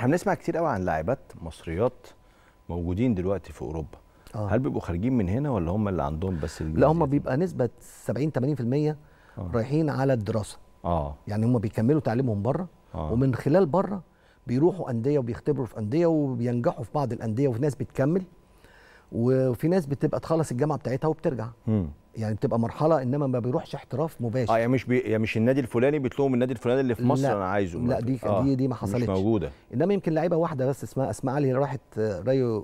احنا بنسمع كتير قوي عن لاعبات مصريات موجودين دلوقتي في اوروبا آه. هل بيبقوا خارجين من هنا ولا هم اللي عندهم بس لا هم بيبقى نسبه 70 80% آه. رايحين على الدراسه اه يعني هم بيكملوا تعليمهم بره آه. ومن خلال بره بيروحوا انديه وبيختبروا في انديه وبينجحوا في بعض الانديه وفي ناس بتكمل وفي ناس بتبقى تخلص الجامعه بتاعتها وبترجع مم. يعني بتبقى مرحله انما ما بيروحش احتراف مباشر اه يعني مش بي... يعني مش النادي الفلاني بيطلبوا النادي الفلاني اللي في مصر لا. انا عايزه لا دي آه. دي دي ما حصلتش مش موجوده انما يمكن لعيبه واحده بس اسمها اسماء علي راحت آه، رايو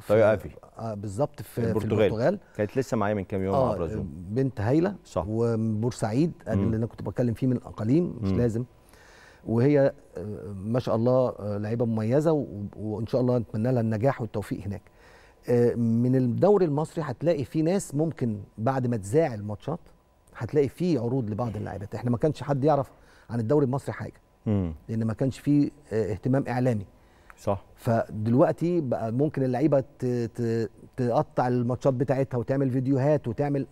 في رايو قافي آه بالظبط في البرتغال. في البرتغال كانت لسه معايا من كام يوم آه زوم بنت هايله صح وبورسعيد اللي انا كنت بتكلم فيه من الاقاليم مش مم. لازم وهي آه، ما شاء الله آه، لعيبه مميزه وان شاء الله نتمنى لها النجاح والتوفيق هناك آه، من الدوري المصري هتلاقي في ناس ممكن بعد ما تذاع الماتشات هتلاقي في عروض لبعض اللاعبات احنا ما كانش حد يعرف عن الدوري المصري حاجه لان ما كانش فيه آه، اهتمام اعلامي صح فدلوقتي بقى ممكن اللعيبه تقطع الماتشات بتاعتها وتعمل فيديوهات وتعمل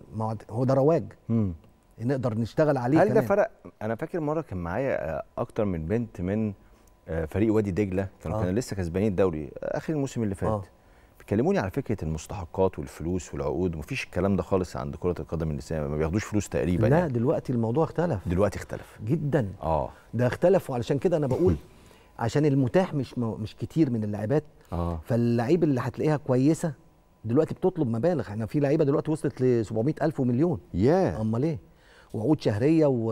هو ده رواج نقدر نشتغل عليه هل ده فرق انا فاكر مره كان معايا آه، اكتر من بنت من فريق وادي دجله كانوا آه. كانوا لسه كسبانين الدوري اخر الموسم اللي فات آه. كلموني على فكره المستحقات والفلوس والعقود مفيش الكلام ده خالص عند كره القدم النساء ما بياخدوش فلوس تقريبا لا يعني. دلوقتي الموضوع اختلف دلوقتي اختلف جدا اه ده اختلف وعلشان كده انا بقول عشان المتاح مش مش كتير من اللاعبات آه. فاللعيب اللي هتلاقيها كويسه دلوقتي بتطلب مبالغ احنا يعني في لعيبه دلوقتي وصلت ل 700000 ومليون ياه yeah. امال ايه وعقود شهريه و...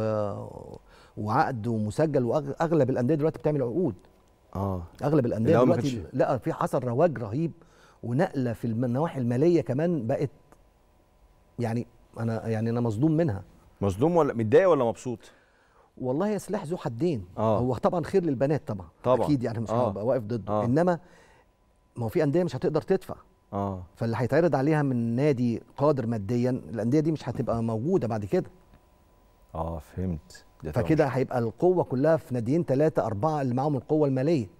وعقد ومسجل واغلب الانديه دلوقتي بتعمل عقود اه اغلب الانديه دلوقتي لا في حصل رواج رهيب ونقله في النواحي الماليه كمان بقت يعني انا يعني انا مصدوم منها مصدوم ولا متضايق ولا مبسوط والله يا سلاح ذو حدين آه. هو طبعا خير للبنات طبعا طبعا اكيد يعني مش آه. هبقى واقف ضده آه. انما ما هو في انديه مش هتقدر تدفع اه فاللي هيتعرض عليها من نادي قادر ماديا الانديه دي مش هتبقى موجوده بعد كده اه فهمت فكده هيبقى القوه كلها في ناديين ثلاثه اربعه اللي معاهم القوه الماليه